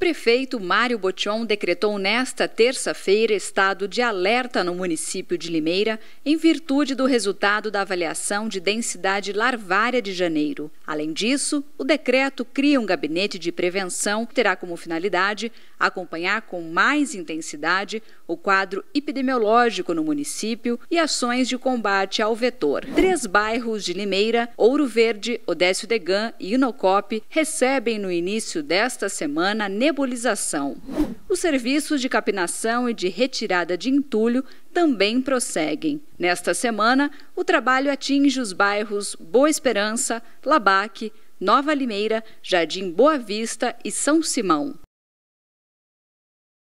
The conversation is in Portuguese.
prefeito Mário Botion decretou nesta terça-feira estado de alerta no município de Limeira, em virtude do resultado da avaliação de densidade larvária de janeiro. Além disso, o decreto cria um gabinete de prevenção que terá como finalidade acompanhar com mais intensidade o quadro epidemiológico no município e ações de combate ao vetor. Três bairros de Limeira, Ouro Verde, Odécio Degan e Inocop recebem no início desta semana nebulização. Os serviços de capinação e de retirada de entulho também prosseguem. Nesta semana, o trabalho atinge os bairros Boa Esperança, Labaque, Nova Limeira, Jardim Boa Vista e São Simão.